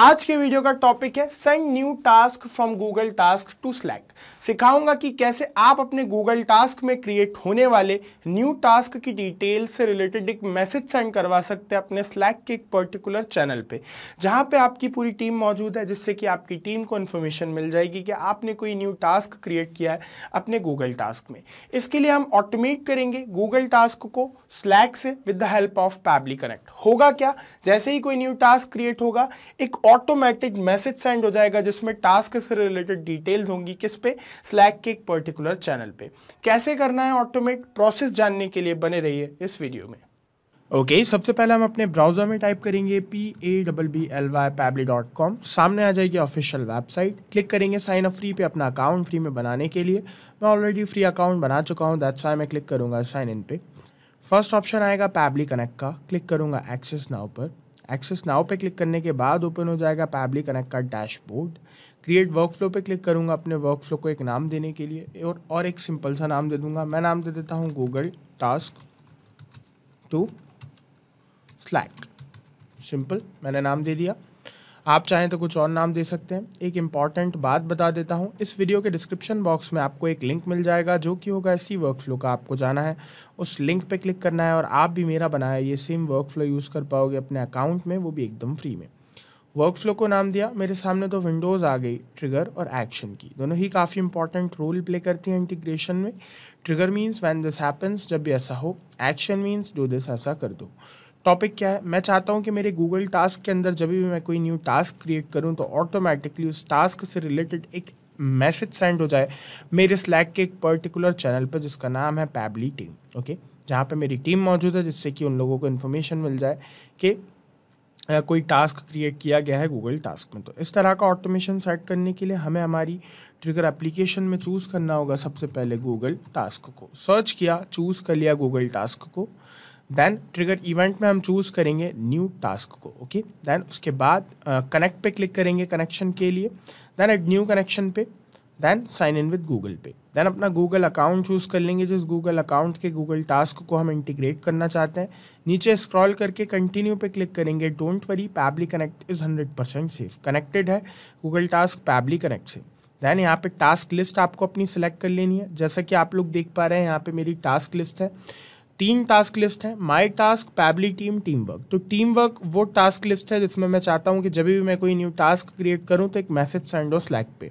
आज के वीडियो का टॉपिक है send new task from Google Task to Slack सिखाऊंगा कि कैसे आप अपने गूगल टास्क में क्रिएट होने वाले न्यू टास्क की डिटेल से रिलेटेड एक मैसेज सेंड करवा सकते हैं अपने स्लैक के एक पर्टिकुलर चैनल पे जहाँ पे आपकी पूरी टीम मौजूद है जिससे कि आपकी टीम को इन्फॉर्मेशन मिल जाएगी कि आपने कोई न्यू टास्क क्रिएट किया है अपने गूगल टास्क में इसके लिए हम ऑटोमेट करेंगे गूगल टास्क को स्लैक से with the help of Pabbly Connect होगा क्या जैसे ही कोई न्यू टास्क क्रिएट होगा एक ऑटोमेटिक मैसेज सेंड हो जाएगा जिसमें टास्क से रिलेटेड डिटेल्स होंगी किस पे स्लैक के एक पर्टिकुलर चैनल पे कैसे करना है ऑटोमेट प्रोसेस जानने के लिए बने रहिए इस वीडियो में ओके okay, सबसे पहले हम अपने ब्राउज़र में टाइप करेंगे P A double B L Y Pabbly dot com सामने आ जाएगी ऑफिशियल वेबसाइट क्लिक करेंगे साइन अप फ्री पे अपना अकाउंट फ्री में बनाने के लिए मैं ऑलरेडी फ्री अकाउंट बना चुका हूँ दैट्स वाई मैं क्लिक करूँगा साइन इन पे फर्स्ट ऑप्शन आएगा पैबली कनेक्ट का क्लिक करूँगा एक्सेस नाउ पर एक्सेस नाव पे क्लिक करने के बाद ओपन हो जाएगा पैबली कनेक्ट का डैशबोर्ड क्रिएट वर्क फ्लो पर क्लिक करूँगा अपने वर्क फ्लो को एक नाम देने के लिए और और एक सिंपल सा नाम दे दूँगा मैं नाम दे देता हूँ Google Task to Slack simple मैंने नाम दे दिया आप चाहें तो कुछ और नाम दे सकते हैं एक इम्पॉर्टेंट बात बता देता हूँ इस वीडियो के डिस्क्रिप्शन बॉक्स में आपको एक लिंक मिल जाएगा जो कि होगा इसी वर्कफ्लो का आपको जाना है उस लिंक पे क्लिक करना है और आप भी मेरा बनाया ये सेम वर्कफ्लो यूज़ कर पाओगे अपने अकाउंट में वो भी एकदम फ्री में वर्कफ्लो को नाम दिया मेरे सामने तो विंडोज़ आ गई ट्रिगर और एक्शन की दोनों ही काफ़ी इंपॉर्टेंट रोल प्ले करती हैं इंटीग्रेशन में trigger means when this happens जब भी ऐसा हो एक्शन मीन्स डो दिस ऐसा कर दो टॉपिक क्या है मैं चाहता हूँ कि मेरे गूगल टास्क के अंदर जब भी मैं कोई न्यू टास्क क्रिएट करूँ तो ऑटोमेटिकली उस टास्क से रिलेटेड एक मैसेज सेंड हो जाए मेरे स्लैक के एक पर्टिकुलर चैनल पर जिसका नाम है पैबली टीम ओके जहाँ पे मेरी टीम मौजूद है जिससे कि उन लोगों को इन्फॉर्मेशन मिल जाए कि कोई टास्क क्रिएट किया गया है गूगल टास्क में तो इस तरह का ऑटोमेशन सेट करने के लिए हमें हमारी ट्रिगर एप्लीकेशन में चूज़ करना होगा सबसे पहले गूगल टास्क को सर्च किया चूज़ कर लिया गूगल टास्क को देन ट्रिगर इवेंट में हम चूज़ करेंगे न्यू टास्क को ओके okay? देन उसके बाद कनेक्ट पे क्लिक करेंगे कनेक्शन के लिए देन एड न्यू कनेक्शन पे then sign in with Google पे देन अपना गूगल अकाउंट चूज़ कर लेंगे जिस गूगल अकाउंट के गूगल टास्क को हम इंटीग्रेट करना चाहते हैं नीचे स्क्रॉल करके कंटिन्यू पे क्लिक करेंगे don't worry Pabbly Connect is hundred percent safe connected है गूगल टास्क पैबली कनेक्ट से देन यहाँ पे टास्क लिस्ट आपको अपनी सिलेक्ट कर लेनी है जैसा कि आप लोग देख पा रहे हैं यहाँ पे मेरी टास्क लिस्ट है तीन टास्क लिस्ट है my task Pabbly team team work तो टीम वर्क वो टास्क लिस्ट है जिसमें मैं चाहता हूँ कि जब भी मैं कोई न्यू टास्क क्रिएट करूँ तो एक मैसेज सेंड हो स्लैक पे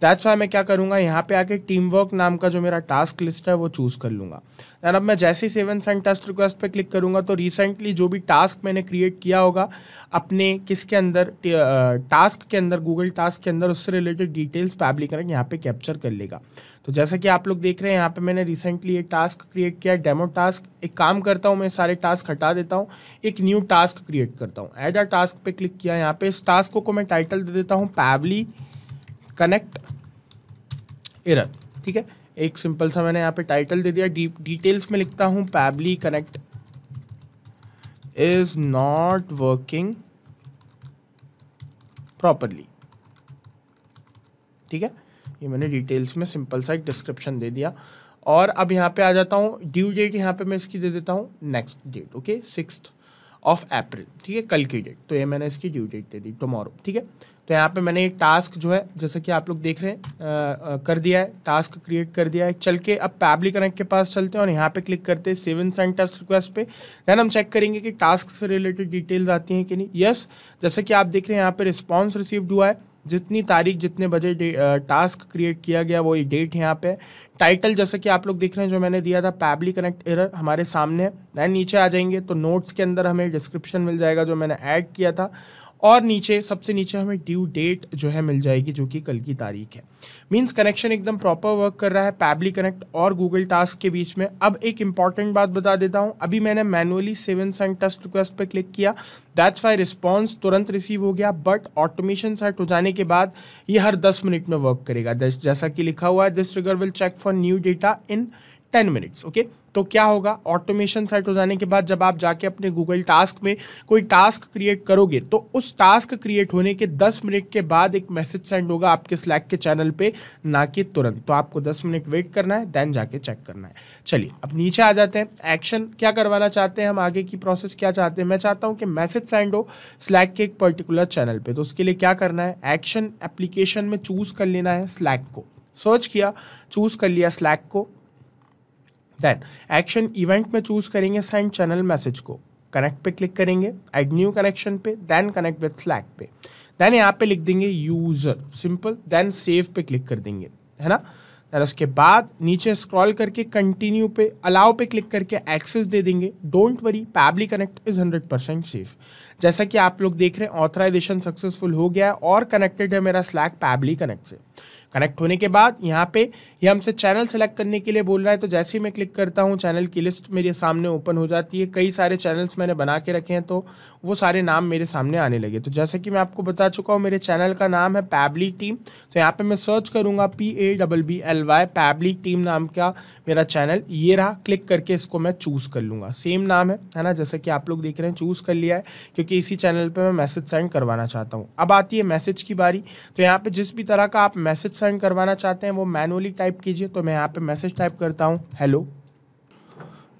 दैट्स वाई मैं क्या करूँगा यहाँ पे आके टीम वर्क नाम का जो मेरा टास्क लिस्ट है वो चूज़ कर लूँगा एंड अब मैं जैसे ही सेवन सेंड टास्क रिक्वेस्ट पर क्लिक करूँगा तो रिसेंटली जो भी टास्क मैंने क्रिएट किया होगा अपने किसके अंदर टास्क के अंदर गूगल टास्क के अंदर उससे रिलेटेड डिटेल्स पैबली करेंगे यहाँ पे कैप्चर कर लेगा तो जैसा कि आप लोग देख रहे हैं यहाँ पे मैंने रिसेंटली एक टास्क क्रिएट किया डेमो टास्क एक काम करता हूँ मैं सारे टास्क हटा देता हूँ एक न्यू टास्क क्रिएट करता हूँ एड अ टास्क पे क्लिक किया यहाँ पे इस टास्क को, को मैं टाइटल दे देता हूँ पैबली कनेक्ट एरर ठीक है एक सिंपल सा मैंने यहाँ पे टाइटल दे दिया डी, डिटेल्स में लिखता हूँ Pabbly Connect is not working properly ठीक है ये मैंने डिटेल्स में सिंपल सा एक डिस्क्रिप्शन दे दिया और अब यहाँ पे आ जाता हूँ ड्यू डेट यहाँ पे मैं इसकी दे देता हूँ next date okay six of April ठीक है कल की डेट तो ये मैंने इसकी ड्यू डेट दे दी टुमारो ठीक है तो यहाँ पे मैंने एक टास्क जो है जैसा कि आप लोग देख रहे हैं आ, आ, कर दिया है टास्क क्रिएट कर दिया है चल के अब पैबली कनेक्ट के पास चलते हैं और यहाँ पे क्लिक करते हैं save and sent send test request पे देन हम चेक करेंगे कि टास्क से रिलेटेड डिटेल्स आती हैं कि नहीं यस जैसा कि आप देख रहे हैं यहाँ पे रिस्पॉन्स रिसीव्ड हुआ है जितनी तारीख जितने बजे टास्क क्रिएट किया गया वही डेट है यहाँ पे टाइटल जैसा कि आप लोग देख रहे हैं जो मैंने दिया था पैबली कनेक्ट एरर हमारे सामने है नीचे आ जाएंगे तो नोट्स के अंदर हमें डिस्क्रिप्शन मिल जाएगा जो मैंने ऐड किया था और नीचे सबसे नीचे हमें ड्यू डेट जो है मिल जाएगी जो कि कल की तारीख है मींस कनेक्शन एकदम प्रॉपर वर्क कर रहा है पैबली कनेक्ट और गूगल टास्क के बीच में अब एक इंपॉर्टेंट बात बता देता हूं अभी मैंने manually save and sent test request पर क्लिक किया दैट्स वाई रिस्पॉन्स तुरंत रिसीव हो गया बट ऑटोमेशन सेट हो जाने के बाद ये हर दस मिनट में वर्क करेगा जैसा कि लिखा हुआ है this trigger will check for new data in ten minutes okay तो क्या होगा ऑटोमेशन सेट हो जाने के बाद जब आप जाके अपने गूगल टास्क में कोई टास्क क्रिएट करोगे तो उस टास्क क्रिएट होने के दस मिनट के बाद एक मैसेज सेंड होगा आपके स्लैक के चैनल पे ना कि तुरंत तो आपको दस मिनट वेट करना है देन जाके चेक करना है चलिए अब नीचे आ जाते हैं एक्शन क्या करवाना चाहते हैं हम आगे की प्रोसेस क्या चाहते हैं मैं चाहता हूँ कि मैसेज सेंड हो स्लैक के एक पर्टिकुलर चैनल पर तो उसके लिए क्या करना है एक्शन एप्लीकेशन में चूज़ कर लेना है स्लैक को सर्च किया चूज़ कर लिया स्लैक को देन एक्शन इवेंट में चूज करेंगे सेंड चैनल मैसेज को कनेक्ट पे क्लिक करेंगे एड न्यू कनेक्शन पे देन कनेक्ट विथ स्लैक पे देन यहाँ पे लिख देंगे यूज़र सिंपल देन सेव पे क्लिक कर देंगे है ना देन उसके बाद नीचे स्क्रॉल करके कंटिन्यू पे अलाउ पे क्लिक करके एक्सेस दे देंगे don't worry Pabbly Connect is hundred percent safe जैसा कि आप लोग देख रहे हैं ऑथराइजेशन सक्सेसफुल हो गया है और कनेक्टेड है मेरा स्लैक पैबली कनेक्ट से कनेक्ट होने के बाद यहाँ पे ये यह हमसे चैनल सेलेक्ट करने के लिए बोल रहा है तो जैसे ही मैं क्लिक करता हूँ चैनल की लिस्ट मेरे सामने ओपन हो जाती है कई सारे चैनल्स मैंने बना के रखे हैं तो वो सारे नाम मेरे सामने आने लगे तो जैसे कि मैं आपको बता चुका हूँ मेरे चैनल का नाम है पैबली टीम तो यहाँ पर मैं सर्च करूँगा P A double B L Y Pabbly team नाम का मेरा चैनल ये रहा क्लिक करके इसको मैं चूज़ कर लूँगा सेम नाम है है ना जैसे कि आप लोग देख रहे हैं चूज़ कर लिया है क्योंकि इसी चैनल पर मैं मैसेज सेंड करवाना चाहता हूँ अब आती है मैसेज की बारी तो यहाँ पर जिस भी तरह का आप मैसेज सेंड करवाना चाहते हैं वो मैनुअली टाइप कीजिए तो मैं यहाँ पे मैसेज टाइप करता हूँ हेलो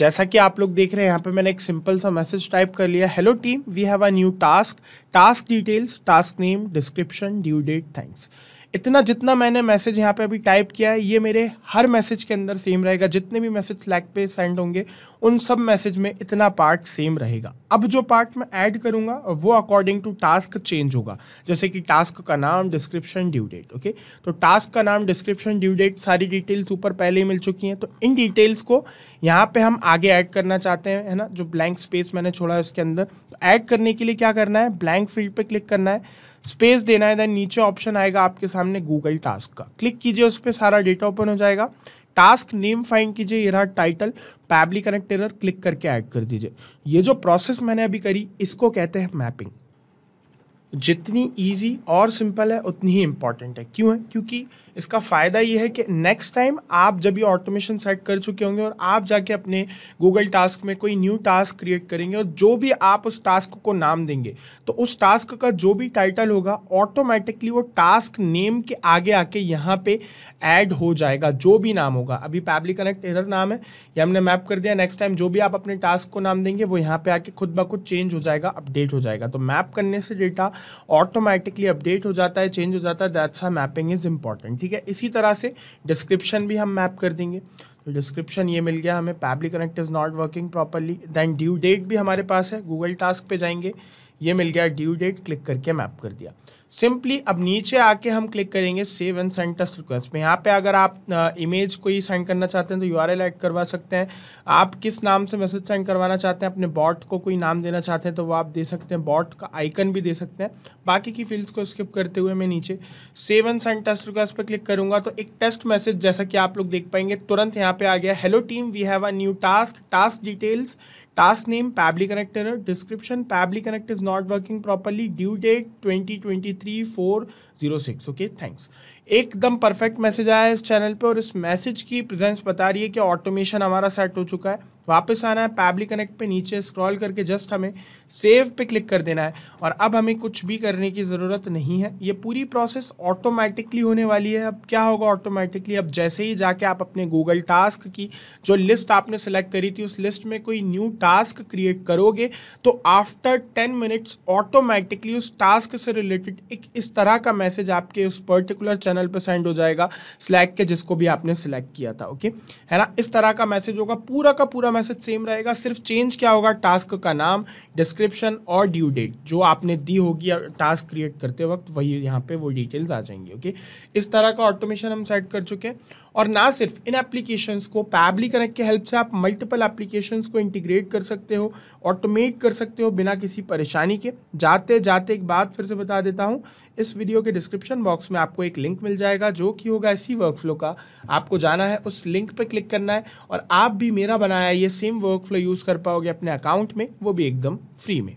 जैसा कि आप लोग देख रहे हैं यहाँ पे मैंने एक सिंपल सा मैसेज टाइप कर लिया hello team we have a new task task details task name description due date thanks इतना जितना मैंने मैसेज यहाँ पे अभी टाइप किया है ये मेरे हर मैसेज के अंदर सेम रहेगा जितने भी मैसेज स्लैक पे सेंड होंगे उन सब मैसेज में इतना पार्ट सेम रहेगा अब जो पार्ट मैं ऐड करूँगा वो अकॉर्डिंग टू टास्क चेंज होगा जैसे कि टास्क का नाम डिस्क्रिप्शन ड्यू डेट ओके तो टास्क का नाम डिस्क्रिप्शन ड्यू डेट सारी डिटेल्स ऊपर पहले ही मिल चुकी हैं तो इन डिटेल्स को यहाँ पर हम आगे ऐड करना चाहते हैं है ना जो ब्लैंक स्पेस मैंने छोड़ा है उसके अंदर तो ऐड करने के लिए क्या करना है ब्लैंक फील्ड पर क्लिक करना है स्पेस देना है देन नीचे ऑप्शन आएगा आपके सामने गूगल टास्क का क्लिक कीजिए उस पर सारा डेटा ओपन हो जाएगा टास्क नेम फाइंड कीजिए ये रहा title Pabbly Connect error click करके ऐड कर दीजिए ये जो प्रोसेस मैंने अभी करी इसको कहते हैं मैपिंग जितनी इजी और सिंपल है उतनी ही इम्पॉर्टेंट है क्यों है क्योंकि इसका फ़ायदा ये है कि नेक्स्ट टाइम आप जब ये ऑटोमेशन सेट कर चुके होंगे और आप जाके अपने गूगल टास्क में कोई न्यू टास्क क्रिएट करेंगे और जो भी आप उस टास्क को नाम देंगे तो उस टास्क का जो भी टाइटल होगा ऑटोमेटिकली वो टास्क नेम के आगे आके यहाँ पे ऐड हो जाएगा जो भी नाम होगा अभी पैबली कनेक्ट इधर नाम है ये हमने मैप कर दिया नेक्स्ट टाइम जो भी आप अपने टास्क को नाम देंगे वो यहाँ पर आके खुद ब खुद चेंज हो जाएगा अपडेट हो जाएगा तो मैप करने से डेटा ऑटोमेटिकली अपडेट हो जाता है चेंज हो जाता है that's how mapping is important ठीक है इसी तरह से डिस्क्रिप्शन भी हम मैप कर देंगे तो डिस्क्रिप्शन ये मिल गया हमें Pabbly Connect is not working properly then due date भी हमारे पास है गूगल टास्क पे जाएंगे ये मिल गया ड्यू डेट क्लिक करके मैप कर दिया सिंपली अब नीचे आके हम क्लिक करेंगे सेव एंड सेंटस रिक्वेस्ट में यहाँ पे अगर आप इमेज कोई सेंड करना चाहते हैं तो यू आर एल एड करवा सकते हैं आप किस नाम से मैसेज सेंड करवाना चाहते हैं अपने बॉट को कोई नाम देना चाहते हैं तो वो आप दे सकते हैं बॉट का आइकन भी दे सकते हैं बाकी की फील्ड्स को स्किप करते हुए मैं नीचे save and send test request पर क्लिक करूँगा तो एक टेस्ट मैसेज जैसा कि आप लोग देख पाएंगे तुरंत यहाँ पे आ गया hello team we have a new task task details task name Pabbly connector है description Pabbly Connect is not working properly due date twenty twenty three four zero six okay thanks एकदम परफेक्ट मैसेज आया है इस channel पे और इस message की presence बता रही है कि ऑटोमेशन हमारा सेट हो चुका है वापस आना है पैबली कनेक्ट पे नीचे स्क्रॉल करके जस्ट हमें सेव पे क्लिक कर देना है और अब हमें कुछ भी करने की ज़रूरत नहीं है ये पूरी प्रोसेस ऑटोमेटिकली होने वाली है अब क्या होगा ऑटोमेटिकली अब जैसे ही जाके आप अपने गूगल टास्क की जो लिस्ट आपने सेलेक्ट करी थी उस लिस्ट में कोई न्यू टास्क क्रिएट करोगे तो आफ्टर टेन मिनट्स ऑटोमेटिकली उस टास्क से रिलेटेड एक इस तरह का मैसेज आपके उस पर्टिकुलर चैनल चैनल पे सेंड हो जाएगा स्लैक के जिसको भी आपने सिलेक्ट किया था ओके है ना इस तरह का मैसेज होगा पूरा का पूरा मैसेज सेम रहेगा सिर्फ चेंज क्या होगा टास्क का नाम डिस्क्रिप्शन और ड्यू डेट जो आपने दी होगी टास्क क्रिएट करते वक्त वही यहाँ पे वो डिटेल्स आ जाएंगी ओके इस तरह का ऑटोमेशन हम सेट कर चुके हैं और ना सिर्फ इन एप्लीकेशंस को पैबली कनेक्ट के हेल्प से आप मल्टीपल एप्लीकेशंस को इंटीग्रेट कर सकते हो ऑटोमेट कर सकते हो बिना किसी परेशानी के जाते जाते एक बात फिर से बता देता हूँ इस वीडियो के डिस्क्रिप्शन बॉक्स में आपको एक लिंक मिल जाएगा जो कि होगा इसी वर्कफ्लो का आपको जाना है उस लिंक पर क्लिक करना है और आप भी मेरा बनाया ये सेम वर्कफ्लो यूज़ कर पाओगे अपने अकाउंट में वो भी एकदम फ्री में